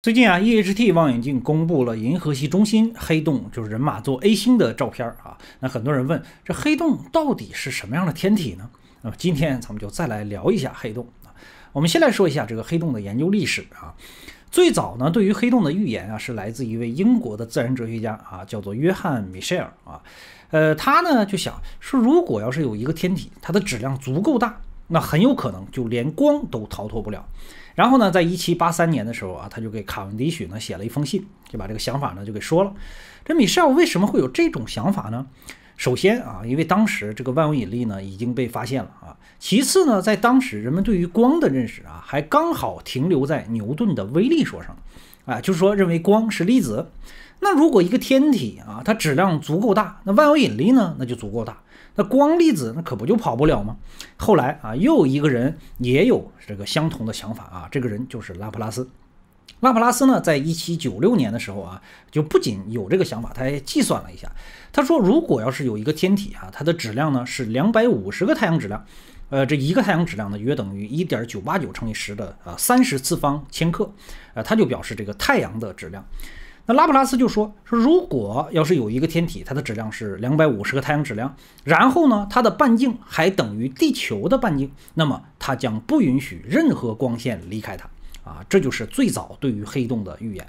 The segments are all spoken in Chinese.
最近啊，EHT 望远镜公布了银河系中心黑洞，就是人马座 A 星的照片啊。那很多人问，这黑洞到底是什么样的天体呢？那么今天咱们就再来聊一下黑洞啊。我们先来说一下这个黑洞的研究历史啊。最早呢，对于黑洞的预言啊，是来自一位英国的自然哲学家啊，叫做约翰·米歇尔啊。呃，他呢就想说，如果要是有一个天体，它的质量足够大，那很有可能就连光都逃脱不了。然后呢，在一七八三年的时候啊，他就给卡文迪许呢写了一封信，就把这个想法呢就给说了。这米歇尔为什么会有这种想法呢？首先啊，因为当时这个万有引力呢已经被发现了啊。其次呢，在当时人们对于光的认识啊，还刚好停留在牛顿的微粒说上，啊，就是说认为光是粒子。那如果一个天体啊，它质量足够大，那万有引力呢？那就足够大，那光粒子那可不就跑不了吗？后来啊，又一个人也有这个相同的想法啊，这个人就是拉普拉斯。拉普拉斯呢，在一七九六年的时候啊，就不仅有这个想法，他还计算了一下。他说，如果要是有一个天体啊，它的质量呢是两百五十个太阳质量，呃，这一个太阳质量呢约等于一点九八九乘以十的啊三十次方千克，呃，他就表示这个太阳的质量。那拉普拉斯就说说，如果要是有一个天体，它的质量是两百五十个太阳质量，然后呢，它的半径还等于地球的半径，那么它将不允许任何光线离开它啊，这就是最早对于黑洞的预言。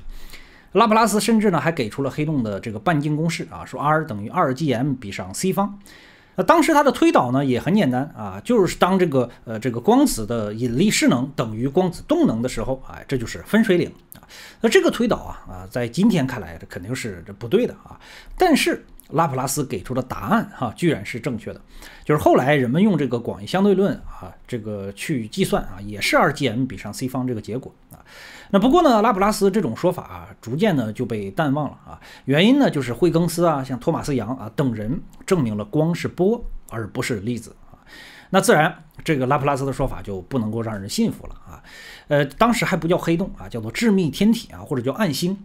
拉普拉斯甚至呢还给出了黑洞的这个半径公式啊，说 r 等于二 Gm 比上 c 方。那当时它的推导呢也很简单啊，就是当这个呃这个光子的引力势能等于光子动能的时候，哎，这就是分水岭啊。那这个推导啊啊，在今天看来这肯定是这不对的啊，但是。拉普拉斯给出的答案，哈，居然是正确的，就是后来人们用这个广义相对论啊，这个去计算啊，也是二 G M 比上 c 方这个结果啊。那不过呢，拉普拉斯这种说法啊，逐渐呢就被淡忘了啊。原因呢，就是惠更斯啊，像托马斯杨啊等人证明了光是波而不是粒子啊。那自然这个拉普拉斯的说法就不能够让人信服了啊。呃，当时还不叫黑洞啊，叫做致密天体啊，或者叫暗星。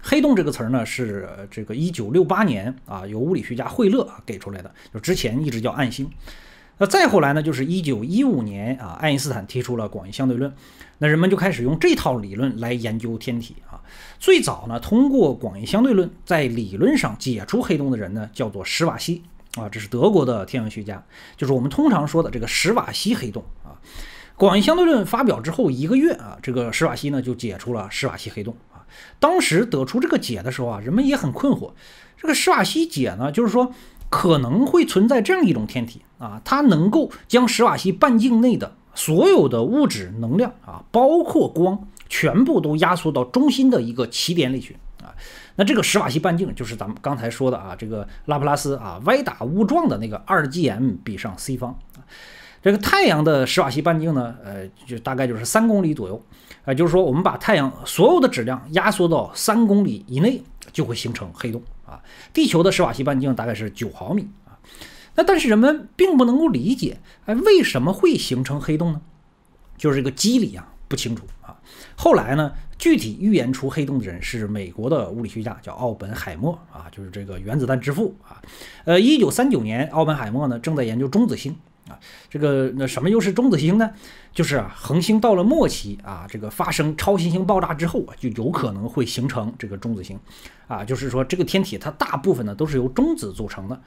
黑洞这个词儿呢，是这个一九六八年啊，由物理学家惠勒给出来的。就之前一直叫暗星。那再后来呢，就是一九一五年啊，爱因斯坦提出了广义相对论，那人们就开始用这套理论来研究天体啊。最早呢，通过广义相对论在理论上解出黑洞的人呢，叫做史瓦西啊，这是德国的天文学家，就是我们通常说的这个史瓦西黑洞啊。广义相对论发表之后一个月啊，这个史瓦西呢就解出了史瓦西黑洞。当时得出这个解的时候啊，人们也很困惑。这个史瓦西解呢，就是说可能会存在这样一种天体啊，它能够将史瓦西半径内的所有的物质能量啊，包括光，全部都压缩到中心的一个起点里去啊。那这个史瓦西半径就是咱们刚才说的啊，这个拉普拉斯啊，歪打误撞的那个二 G M 比上 c 方。这个太阳的史瓦西半径呢，呃，就大概就是三公里左右，啊，就是说我们把太阳所有的质量压缩到三公里以内，就会形成黑洞啊。地球的史瓦西半径大概是九毫米啊。那但是人们并不能够理解，哎，为什么会形成黑洞呢？就是这个机理啊不清楚啊。后来呢，具体预言出黑洞的人是美国的物理学家，叫奥本海默啊，就是这个原子弹之父啊。呃，一九三九年，奥本海默呢正在研究中子星。啊，这个那什么又是中子星呢？就是啊，恒星到了末期啊，这个发生超新星爆炸之后啊，就有可能会形成这个中子星。啊，就是说这个天体它大部分呢都是由中子组成的。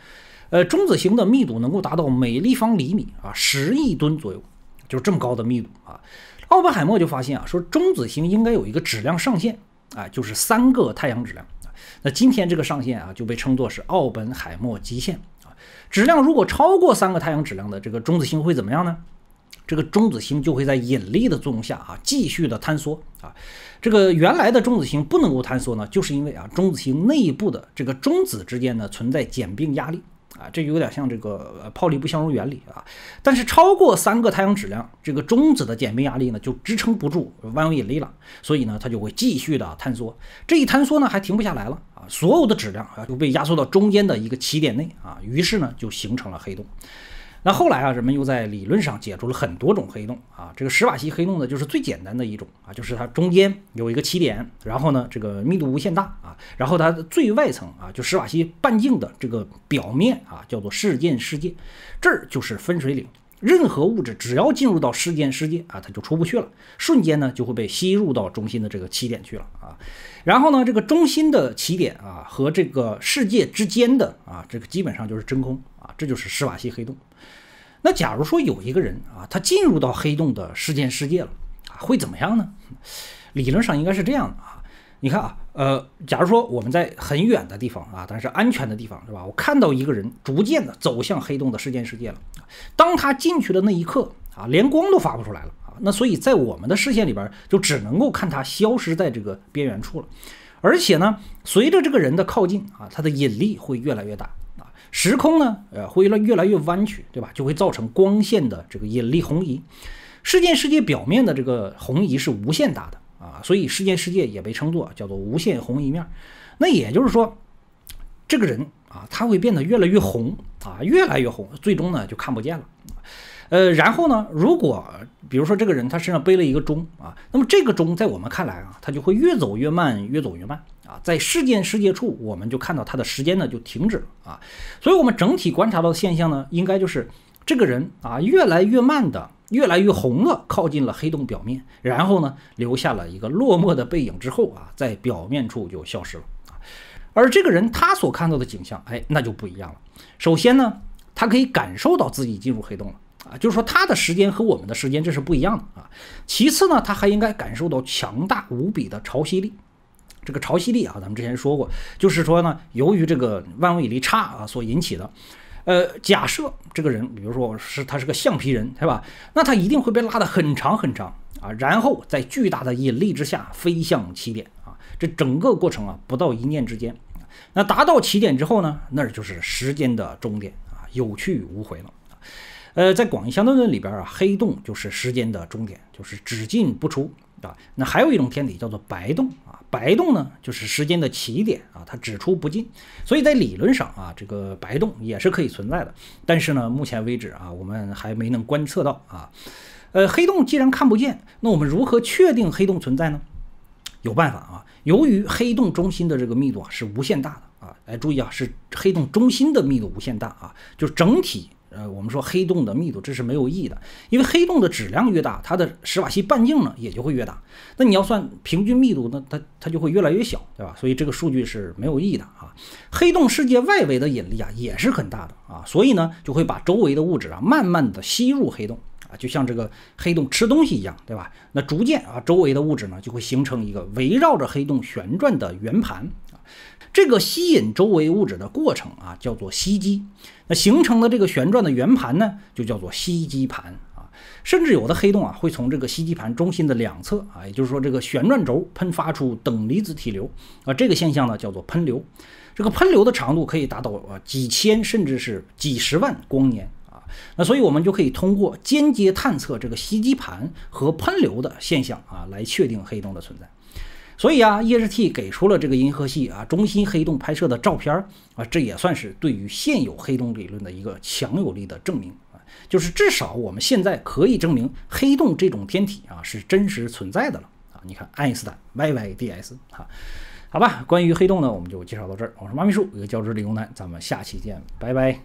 呃，中子星的密度能够达到每立方厘米啊十亿吨左右，就是这么高的密度啊。奥本海默就发现啊，说中子星应该有一个质量上限，啊，就是三个太阳质量。那今天这个上限啊就被称作是奥本海默极限。质量如果超过三个太阳质量的这个中子星会怎么样呢？这个中子星就会在引力的作用下啊继续的坍缩啊。这个原来的中子星不能够坍缩呢，就是因为啊中子星内部的这个中子之间呢存在简并压力。啊，这有点像这个泡利不相容原理啊，但是超过三个太阳质量，这个中子的简并压力呢就支撑不住万有引力了，所以呢它就会继续的坍缩，这一坍缩呢还停不下来了啊，所有的质量啊就被压缩到中间的一个起点内啊，于是呢就形成了黑洞。那后来啊，人们又在理论上解除了很多种黑洞啊。这个史瓦西黑洞呢，就是最简单的一种啊，就是它中间有一个奇点，然后呢，这个密度无限大啊。然后它的最外层啊，就史瓦西半径的这个表面啊，叫做事件世界，这儿就是分水岭。任何物质只要进入到事件世界啊，它就出不去了，瞬间呢就会被吸入到中心的这个奇点去了啊。然后呢，这个中心的起点啊和这个世界之间的啊，这个基本上就是真空。啊，这就是史瓦西黑洞。那假如说有一个人啊，他进入到黑洞的事件世界了啊，会怎么样呢？理论上应该是这样的啊。你看啊，呃，假如说我们在很远的地方啊，但是安全的地方是吧？我看到一个人逐渐的走向黑洞的事件世界了。当他进去的那一刻啊，连光都发不出来了啊。那所以在我们的视线里边，就只能够看他消失在这个边缘处了。而且呢，随着这个人的靠近啊，他的引力会越来越大。时空呢，呃，会越来越弯曲，对吧？就会造成光线的这个引力红移，事件世界表面的这个红移是无限大的啊，所以事件世界也被称作叫做无限红移面。那也就是说，这个人啊，他会变得越来越红啊，越来越红，最终呢就看不见了。呃，然后呢？如果比如说这个人他身上背了一个钟啊，那么这个钟在我们看来啊，他就会越走越慢，越走越慢啊。在事件世界处，我们就看到他的时间呢就停止了啊。所以我们整体观察到的现象呢，应该就是这个人啊越来越慢的、越来越红的靠近了黑洞表面，然后呢留下了一个落寞的背影之后啊，在表面处就消失了啊。而这个人他所看到的景象，哎，那就不一样了。首先呢，他可以感受到自己进入黑洞了。啊，就是说他的时间和我们的时间这是不一样的啊。其次呢，他还应该感受到强大无比的潮汐力，这个潮汐力啊，咱们之前说过，就是说呢，由于这个万有引力差啊所引起的。呃，假设这个人，比如说是他是个橡皮人，是吧？那他一定会被拉得很长很长啊，然后在巨大的引力之下飞向起点啊。这整个过程啊，不到一念之间。那达到起点之后呢，那就是时间的终点啊，有去无回了。呃，在广义相对论里边啊，黑洞就是时间的终点，就是只进不出啊。那还有一种天体叫做白洞啊，白洞呢就是时间的起点啊，它只出不进。所以在理论上啊，这个白洞也是可以存在的。但是呢，目前为止啊，我们还没能观测到啊。呃，黑洞既然看不见，那我们如何确定黑洞存在呢？有办法啊。由于黑洞中心的这个密度啊是无限大的啊，哎，注意啊，是黑洞中心的密度无限大啊，就整体。呃，我们说黑洞的密度，这是没有意义的，因为黑洞的质量越大，它的史瓦西半径呢也就会越大。那你要算平均密度呢，它它就会越来越小，对吧？所以这个数据是没有意义的啊。黑洞世界外围的引力啊也是很大的啊，所以呢就会把周围的物质啊慢慢的吸入黑洞啊，就像这个黑洞吃东西一样，对吧？那逐渐啊周围的物质呢就会形成一个围绕着黑洞旋转的圆盘。这个吸引周围物质的过程啊，叫做吸积。那形成的这个旋转的圆盘呢，就叫做吸积盘啊。甚至有的黑洞啊，会从这个吸积盘中心的两侧啊，也就是说这个旋转轴喷发出等离子体流啊。这个现象呢，叫做喷流。这个喷流的长度可以达到啊几千甚至是几十万光年啊。那所以我们就可以通过间接探测这个吸积盘和喷流的现象啊，来确定黑洞的存在。所以啊，EHT 给出了这个银河系啊中心黑洞拍摄的照片儿啊，这也算是对于现有黑洞理论的一个强有力的证明啊，就是至少我们现在可以证明黑洞这种天体啊是真实存在的了啊。你看爱因斯坦 YYDS 啊，好吧，关于黑洞呢，我们就介绍到这儿。我是妈咪叔，一个教职理工男，咱们下期见，拜拜。